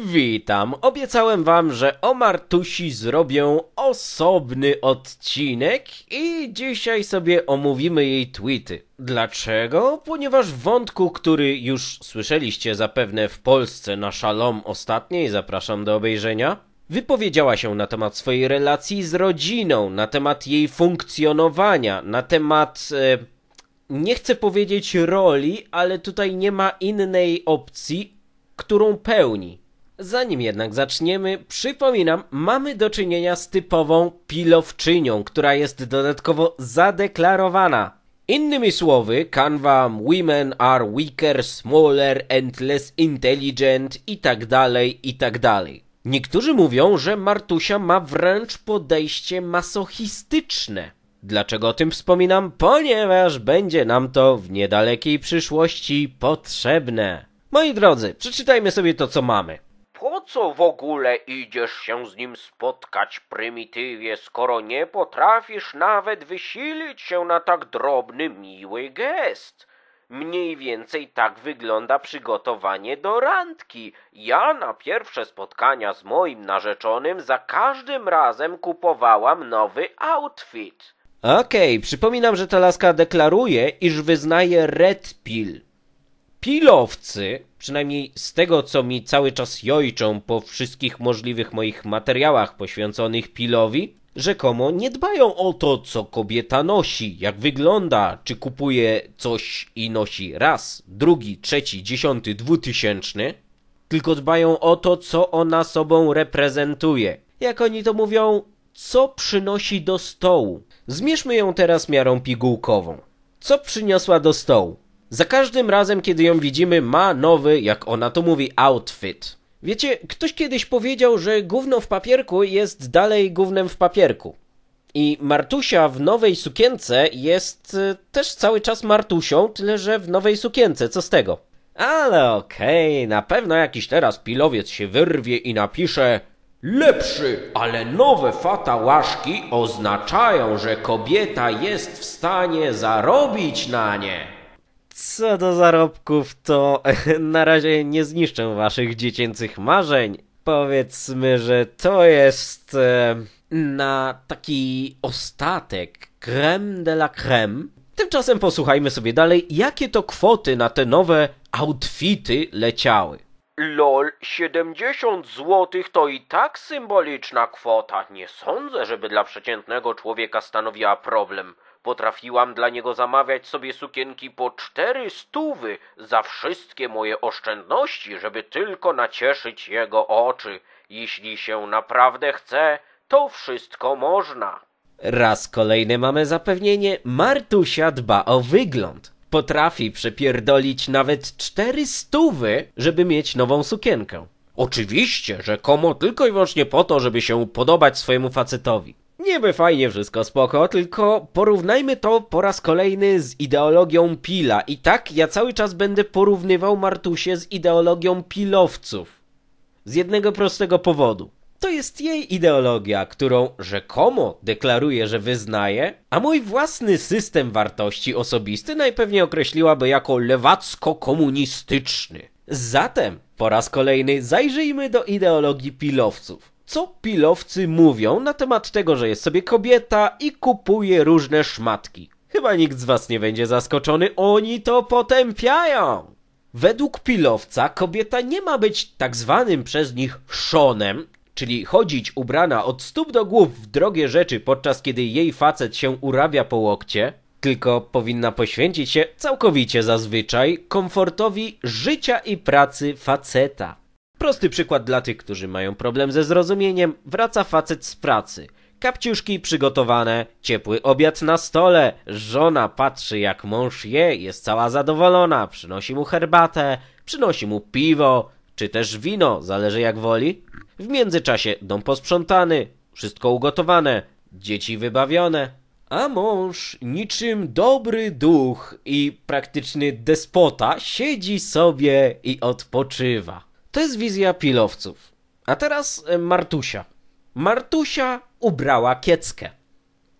Witam. Obiecałem wam, że o Martusi zrobię osobny odcinek i dzisiaj sobie omówimy jej tweety. Dlaczego? Ponieważ w wątku, który już słyszeliście zapewne w Polsce na szalom ostatniej, zapraszam do obejrzenia, wypowiedziała się na temat swojej relacji z rodziną, na temat jej funkcjonowania, na temat... E, nie chcę powiedzieć roli, ale tutaj nie ma innej opcji, którą pełni Zanim jednak zaczniemy, przypominam, mamy do czynienia z typową pilowczynią, która jest dodatkowo zadeklarowana. Innymi słowy, Canva, women are weaker, smaller and less intelligent itd., tak itd. Tak Niektórzy mówią, że Martusia ma wręcz podejście masochistyczne. Dlaczego o tym wspominam? Ponieważ będzie nam to w niedalekiej przyszłości potrzebne. Moi drodzy, przeczytajmy sobie to, co mamy. Po co w ogóle idziesz się z nim spotkać, prymitywie, skoro nie potrafisz nawet wysilić się na tak drobny, miły gest? Mniej więcej tak wygląda przygotowanie do randki. Ja na pierwsze spotkania z moim narzeczonym za każdym razem kupowałam nowy outfit. Okej, okay, przypominam, że ta laska deklaruje, iż wyznaje red pill pilowcy, przynajmniej z tego co mi cały czas jojczą po wszystkich możliwych moich materiałach poświęconych pilowi, rzekomo nie dbają o to, co kobieta nosi, jak wygląda, czy kupuje coś i nosi raz, drugi, trzeci, dziesiąty, dwutysięczny, tylko dbają o to, co ona sobą reprezentuje. Jak oni to mówią, co przynosi do stołu. Zmierzmy ją teraz miarą pigułkową. Co przyniosła do stołu? Za każdym razem, kiedy ją widzimy, ma nowy, jak ona to mówi, outfit. Wiecie, ktoś kiedyś powiedział, że gówno w papierku jest dalej gównem w papierku. I Martusia w nowej sukience jest e, też cały czas Martusią, tyle że w nowej sukience, co z tego? Ale okej, okay, na pewno jakiś teraz pilowiec się wyrwie i napisze Lepszy, ale nowe fata łaszki oznaczają, że kobieta jest w stanie zarobić na nie. Co do zarobków, to na razie nie zniszczę waszych dziecięcych marzeń. Powiedzmy, że to jest e, na taki ostatek, creme de la creme. Tymczasem posłuchajmy sobie dalej, jakie to kwoty na te nowe outfity leciały. LOL, 70 zł to i tak symboliczna kwota. Nie sądzę, żeby dla przeciętnego człowieka stanowiła problem. Potrafiłam dla niego zamawiać sobie sukienki po cztery stówy za wszystkie moje oszczędności, żeby tylko nacieszyć jego oczy. Jeśli się naprawdę chce, to wszystko można. Raz kolejny mamy zapewnienie, Martusia dba o wygląd. Potrafi przepierdolić nawet cztery stówy, żeby mieć nową sukienkę. Oczywiście, rzekomo tylko i wyłącznie po to, żeby się podobać swojemu facetowi. Niby fajnie wszystko spoko, tylko porównajmy to po raz kolejny z ideologią Pila. I tak ja cały czas będę porównywał Martusie z ideologią pilowców. Z jednego prostego powodu. To jest jej ideologia, którą rzekomo deklaruje, że wyznaje, a mój własny system wartości osobisty najpewniej określiłaby jako lewacko-komunistyczny. Zatem po raz kolejny zajrzyjmy do ideologii pilowców co pilowcy mówią na temat tego, że jest sobie kobieta i kupuje różne szmatki. Chyba nikt z was nie będzie zaskoczony, oni to potępiają. Według pilowca kobieta nie ma być tak zwanym przez nich szonem, czyli chodzić ubrana od stóp do głów w drogie rzeczy, podczas kiedy jej facet się urabia po łokcie, tylko powinna poświęcić się całkowicie zazwyczaj komfortowi życia i pracy faceta. Prosty przykład dla tych, którzy mają problem ze zrozumieniem. Wraca facet z pracy. Kapciuszki przygotowane, ciepły obiad na stole. Żona patrzy jak mąż je, jest cała zadowolona. Przynosi mu herbatę, przynosi mu piwo, czy też wino, zależy jak woli. W międzyczasie dom posprzątany, wszystko ugotowane, dzieci wybawione. A mąż, niczym dobry duch i praktyczny despota, siedzi sobie i odpoczywa. To jest wizja pilowców. A teraz e, Martusia. Martusia ubrała kieckę.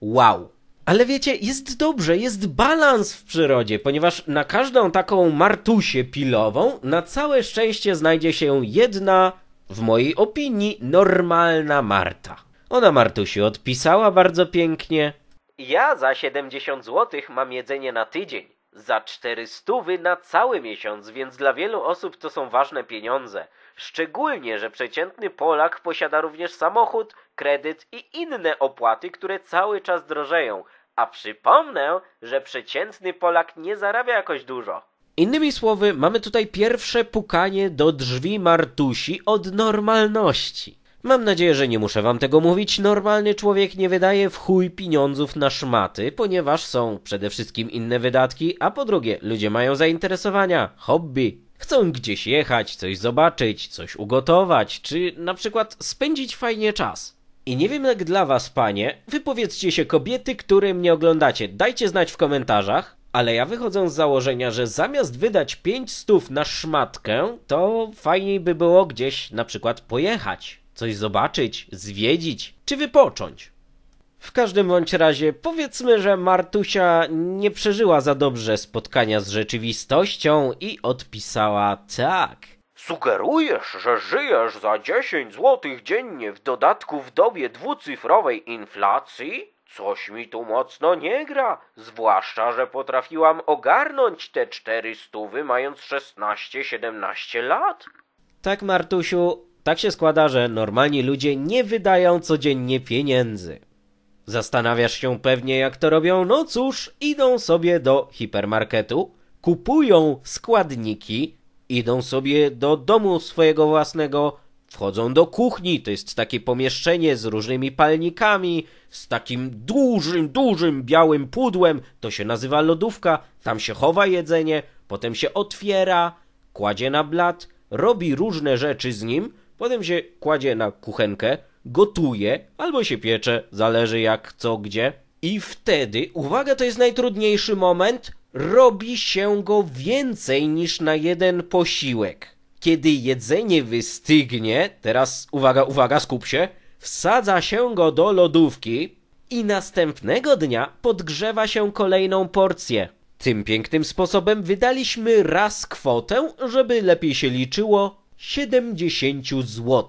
Wow. Ale wiecie, jest dobrze, jest balans w przyrodzie, ponieważ na każdą taką martusię pilową na całe szczęście znajdzie się jedna, w mojej opinii, normalna Marta. Ona Martusiu odpisała bardzo pięknie. Ja za 70 zł mam jedzenie na tydzień za cztery stówy na cały miesiąc, więc dla wielu osób to są ważne pieniądze. Szczególnie, że przeciętny Polak posiada również samochód, kredyt i inne opłaty, które cały czas drożeją. A przypomnę, że przeciętny Polak nie zarabia jakoś dużo. Innymi słowy, mamy tutaj pierwsze pukanie do drzwi Martusi od normalności. Mam nadzieję, że nie muszę wam tego mówić. Normalny człowiek nie wydaje w chuj pieniądzów na szmaty, ponieważ są przede wszystkim inne wydatki, a po drugie, ludzie mają zainteresowania, hobby. Chcą gdzieś jechać, coś zobaczyć, coś ugotować, czy na przykład spędzić fajnie czas. I nie wiem jak dla was, panie, wypowiedzcie się kobiety, które mnie oglądacie. Dajcie znać w komentarzach, ale ja wychodzę z założenia, że zamiast wydać 5 stów na szmatkę, to fajniej by było gdzieś na przykład pojechać coś zobaczyć, zwiedzić czy wypocząć. W każdym bądź razie powiedzmy, że Martusia nie przeżyła za dobrze spotkania z rzeczywistością i odpisała tak. Sugerujesz, że żyjesz za 10 zł dziennie w dodatku w dobie dwucyfrowej inflacji? Coś mi tu mocno nie gra, zwłaszcza, że potrafiłam ogarnąć te cztery stówy mając 16-17 lat. Tak, Martusiu, tak się składa, że normalni ludzie nie wydają codziennie pieniędzy. Zastanawiasz się pewnie, jak to robią? No cóż, idą sobie do hipermarketu, kupują składniki, idą sobie do domu swojego własnego, wchodzą do kuchni, to jest takie pomieszczenie z różnymi palnikami, z takim dużym, dużym białym pudłem, to się nazywa lodówka, tam się chowa jedzenie, potem się otwiera, kładzie na blat, robi różne rzeczy z nim, Potem się kładzie na kuchenkę, gotuje albo się piecze, zależy jak, co, gdzie. I wtedy, uwaga, to jest najtrudniejszy moment, robi się go więcej niż na jeden posiłek. Kiedy jedzenie wystygnie, teraz uwaga, uwaga, skup się, wsadza się go do lodówki i następnego dnia podgrzewa się kolejną porcję. Tym pięknym sposobem wydaliśmy raz kwotę, żeby lepiej się liczyło, 70 zł.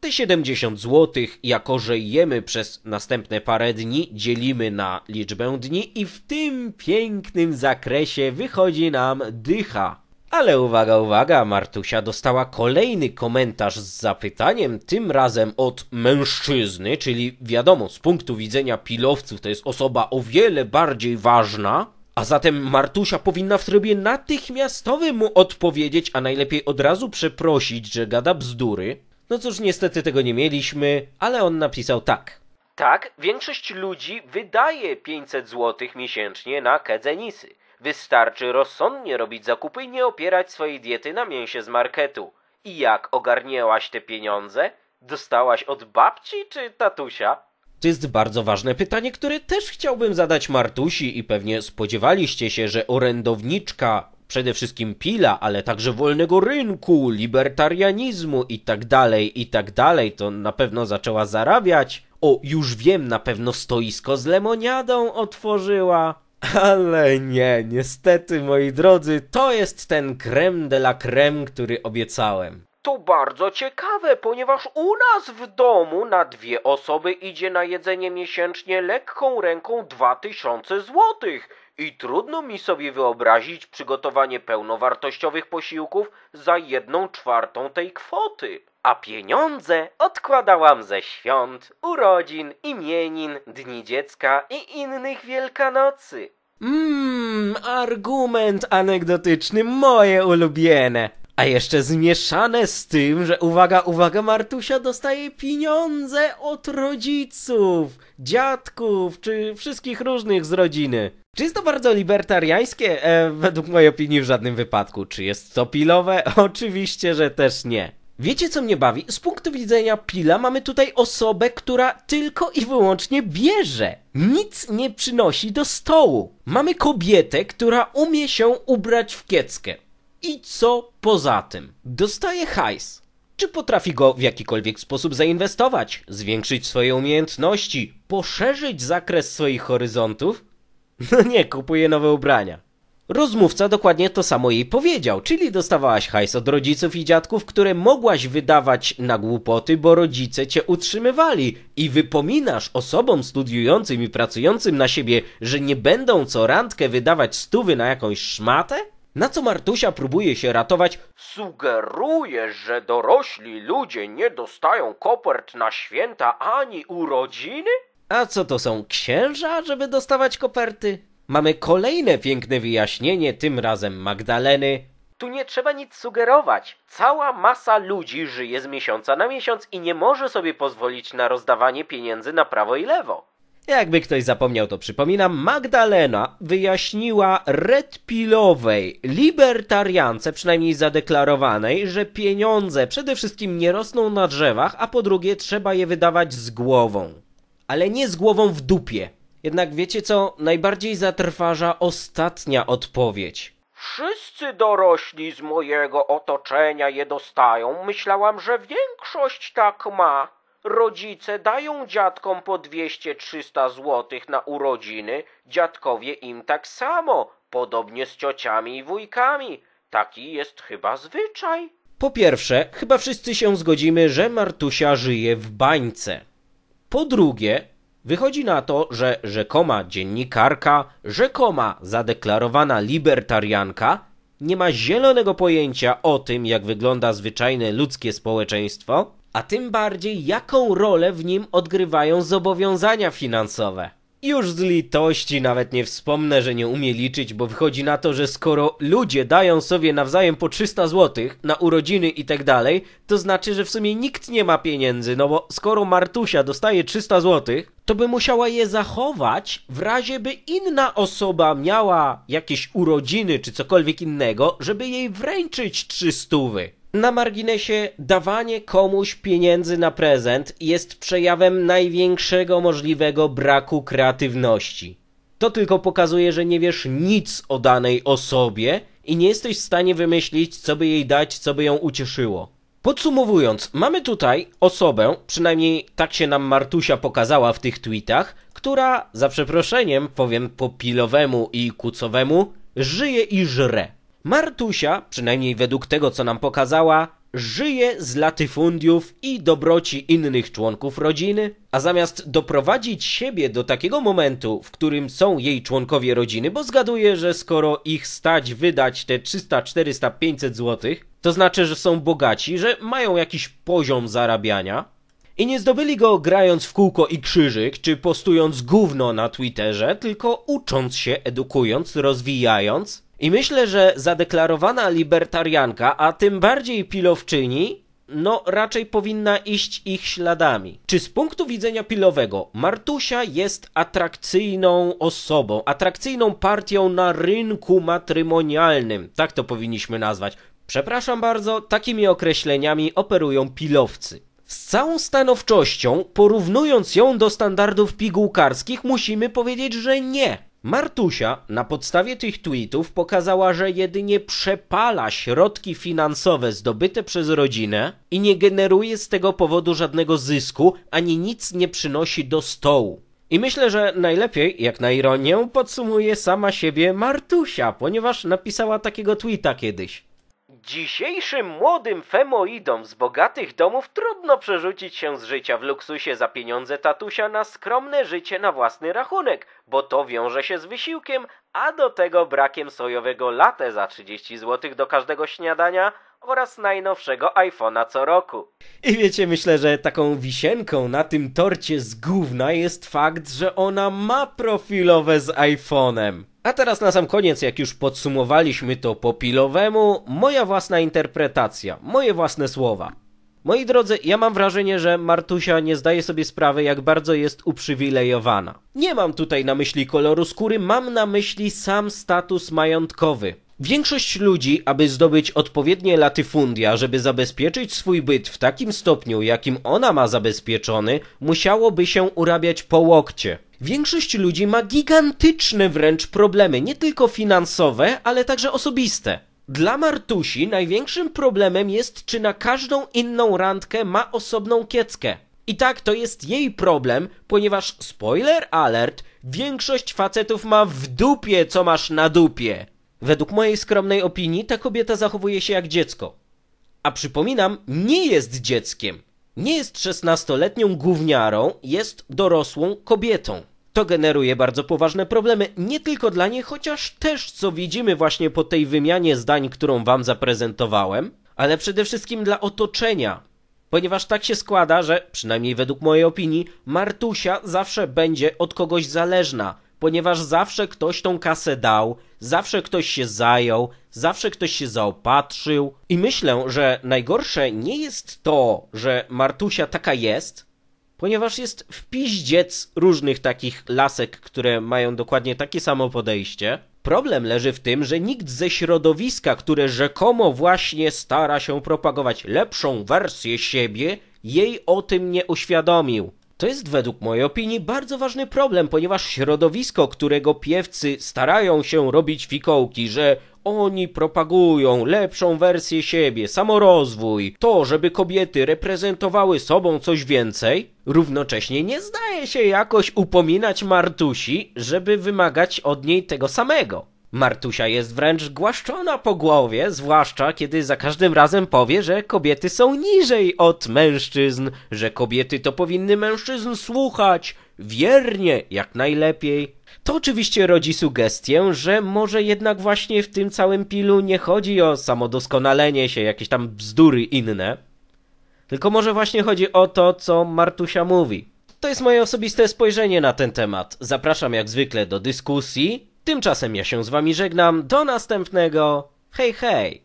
Te 70 zł, jako że jemy przez następne parę dni, dzielimy na liczbę dni i w tym pięknym zakresie wychodzi nam dycha. Ale uwaga, uwaga, Martusia dostała kolejny komentarz z zapytaniem, tym razem od mężczyzny, czyli wiadomo, z punktu widzenia pilowców to jest osoba o wiele bardziej ważna. A zatem Martusia powinna w trybie natychmiastowym mu odpowiedzieć, a najlepiej od razu przeprosić, że gada bzdury. No cóż, niestety tego nie mieliśmy, ale on napisał tak. Tak, większość ludzi wydaje 500 zł miesięcznie na kedzenisy. Wystarczy rozsądnie robić zakupy i nie opierać swojej diety na mięsie z marketu. I jak ogarnięłaś te pieniądze? Dostałaś od babci czy tatusia? To jest bardzo ważne pytanie, które też chciałbym zadać Martusi i pewnie spodziewaliście się, że orędowniczka przede wszystkim pila, ale także wolnego rynku, libertarianizmu itd., tak itd., tak to na pewno zaczęła zarabiać. O, już wiem, na pewno stoisko z lemoniadą otworzyła. Ale nie, niestety, moi drodzy, to jest ten creme de la creme, który obiecałem. To bardzo ciekawe, ponieważ u nas w domu na dwie osoby idzie na jedzenie miesięcznie lekką ręką dwa tysiące złotych i trudno mi sobie wyobrazić przygotowanie pełnowartościowych posiłków za jedną czwartą tej kwoty. A pieniądze odkładałam ze świąt, urodzin, imienin, dni dziecka i innych Wielkanocy. Mmm, argument anegdotyczny, moje ulubione. A jeszcze zmieszane z tym, że uwaga, uwaga, Martusia dostaje pieniądze od rodziców, dziadków, czy wszystkich różnych z rodziny. Czy jest to bardzo libertariańskie? E, według mojej opinii w żadnym wypadku. Czy jest to pilowe? Oczywiście, że też nie. Wiecie co mnie bawi? Z punktu widzenia Pila mamy tutaj osobę, która tylko i wyłącznie bierze. Nic nie przynosi do stołu. Mamy kobietę, która umie się ubrać w kieckę. I co poza tym? Dostaje hajs. Czy potrafi go w jakikolwiek sposób zainwestować, zwiększyć swoje umiejętności, poszerzyć zakres swoich horyzontów? No nie, kupuje nowe ubrania. Rozmówca dokładnie to samo jej powiedział, czyli dostawałaś hajs od rodziców i dziadków, które mogłaś wydawać na głupoty, bo rodzice cię utrzymywali i wypominasz osobom studiującym i pracującym na siebie, że nie będą co randkę wydawać stówy na jakąś szmatę? Na co Martusia próbuje się ratować, sugerujesz, że dorośli ludzie nie dostają kopert na święta ani urodziny? A co to są księża, żeby dostawać koperty? Mamy kolejne piękne wyjaśnienie, tym razem Magdaleny. Tu nie trzeba nic sugerować. Cała masa ludzi żyje z miesiąca na miesiąc i nie może sobie pozwolić na rozdawanie pieniędzy na prawo i lewo. Jakby ktoś zapomniał, to przypominam, Magdalena wyjaśniła redpilowej libertariance, przynajmniej zadeklarowanej, że pieniądze przede wszystkim nie rosną na drzewach, a po drugie trzeba je wydawać z głową. Ale nie z głową w dupie. Jednak wiecie co? Najbardziej zatrważa ostatnia odpowiedź. Wszyscy dorośli z mojego otoczenia je dostają. Myślałam, że większość tak ma rodzice dają dziadkom po 200-300 złotych na urodziny, dziadkowie im tak samo, podobnie z ciociami i wujkami. Taki jest chyba zwyczaj. Po pierwsze, chyba wszyscy się zgodzimy, że Martusia żyje w bańce. Po drugie, wychodzi na to, że rzekoma dziennikarka, rzekoma zadeklarowana libertarianka nie ma zielonego pojęcia o tym, jak wygląda zwyczajne ludzkie społeczeństwo, a tym bardziej jaką rolę w nim odgrywają zobowiązania finansowe. Już z litości nawet nie wspomnę, że nie umie liczyć, bo wychodzi na to, że skoro ludzie dają sobie nawzajem po 300 zł na urodziny i tak dalej, to znaczy, że w sumie nikt nie ma pieniędzy, no bo skoro Martusia dostaje 300 zł, to by musiała je zachować w razie by inna osoba miała jakieś urodziny czy cokolwiek innego, żeby jej wręczyć 300. Na marginesie, dawanie komuś pieniędzy na prezent jest przejawem największego możliwego braku kreatywności. To tylko pokazuje, że nie wiesz nic o danej osobie i nie jesteś w stanie wymyślić, co by jej dać, co by ją ucieszyło. Podsumowując, mamy tutaj osobę, przynajmniej tak się nam Martusia pokazała w tych tweetach, która, za przeproszeniem, powiem popilowemu i kucowemu, żyje i żre. Martusia, przynajmniej według tego co nam pokazała, żyje z latyfundiów i dobroci innych członków rodziny, a zamiast doprowadzić siebie do takiego momentu, w którym są jej członkowie rodziny, bo zgaduję, że skoro ich stać wydać te 300, 400, 500 zł, to znaczy, że są bogaci, że mają jakiś poziom zarabiania, i nie zdobyli go grając w kółko i krzyżyk, czy postując gówno na Twitterze, tylko ucząc się, edukując, rozwijając i myślę, że zadeklarowana libertarianka, a tym bardziej pilowczyni, no raczej powinna iść ich śladami. Czy z punktu widzenia pilowego Martusia jest atrakcyjną osobą, atrakcyjną partią na rynku matrymonialnym? Tak to powinniśmy nazwać. Przepraszam bardzo, takimi określeniami operują pilowcy. Z całą stanowczością, porównując ją do standardów pigułkarskich, musimy powiedzieć, że nie. Martusia na podstawie tych tweetów pokazała, że jedynie przepala środki finansowe zdobyte przez rodzinę i nie generuje z tego powodu żadnego zysku, ani nic nie przynosi do stołu. I myślę, że najlepiej, jak na ironię, podsumuje sama siebie Martusia, ponieważ napisała takiego tweeta kiedyś. Dzisiejszym młodym femoidom z bogatych domów trudno przerzucić się z życia w luksusie za pieniądze tatusia na skromne życie na własny rachunek, bo to wiąże się z wysiłkiem, a do tego brakiem sojowego latę za 30 zł do każdego śniadania oraz najnowszego iPhone'a co roku. I wiecie, myślę, że taką wisienką na tym torcie z gówna jest fakt, że ona ma profilowe z iPhone'em. A teraz na sam koniec, jak już podsumowaliśmy to popilowemu, moja własna interpretacja, moje własne słowa. Moi drodzy, ja mam wrażenie, że Martusia nie zdaje sobie sprawy, jak bardzo jest uprzywilejowana. Nie mam tutaj na myśli koloru skóry, mam na myśli sam status majątkowy. Większość ludzi, aby zdobyć odpowiednie latyfundia, żeby zabezpieczyć swój byt w takim stopniu, jakim ona ma zabezpieczony, musiałoby się urabiać po łokcie. Większość ludzi ma gigantyczne wręcz problemy, nie tylko finansowe, ale także osobiste. Dla Martusi największym problemem jest, czy na każdą inną randkę ma osobną kieckę. I tak to jest jej problem, ponieważ spoiler alert, większość facetów ma w dupie, co masz na dupie. Według mojej skromnej opinii ta kobieta zachowuje się jak dziecko. A przypominam, nie jest dzieckiem. Nie jest szesnastoletnią gówniarą, jest dorosłą kobietą. To generuje bardzo poważne problemy, nie tylko dla niej, chociaż też co widzimy właśnie po tej wymianie zdań, którą wam zaprezentowałem, ale przede wszystkim dla otoczenia, ponieważ tak się składa, że przynajmniej według mojej opinii Martusia zawsze będzie od kogoś zależna, ponieważ zawsze ktoś tą kasę dał, zawsze ktoś się zajął, zawsze ktoś się zaopatrzył. I myślę, że najgorsze nie jest to, że Martusia taka jest, ponieważ jest w piździec różnych takich lasek, które mają dokładnie takie samo podejście. Problem leży w tym, że nikt ze środowiska, które rzekomo właśnie stara się propagować lepszą wersję siebie, jej o tym nie uświadomił. To jest według mojej opinii bardzo ważny problem, ponieważ środowisko, którego piewcy starają się robić fikołki, że oni propagują lepszą wersję siebie, samorozwój, to, żeby kobiety reprezentowały sobą coś więcej. Równocześnie nie zdaje się jakoś upominać Martusi, żeby wymagać od niej tego samego. Martusia jest wręcz głaszczona po głowie, zwłaszcza kiedy za każdym razem powie, że kobiety są niżej od mężczyzn, że kobiety to powinny mężczyzn słuchać, wiernie, jak najlepiej. To oczywiście rodzi sugestię, że może jednak właśnie w tym całym pilu nie chodzi o samodoskonalenie się, jakieś tam bzdury inne, tylko może właśnie chodzi o to, co Martusia mówi. To jest moje osobiste spojrzenie na ten temat. Zapraszam jak zwykle do dyskusji. Tymczasem ja się z wami żegnam. Do następnego. Hej, hej!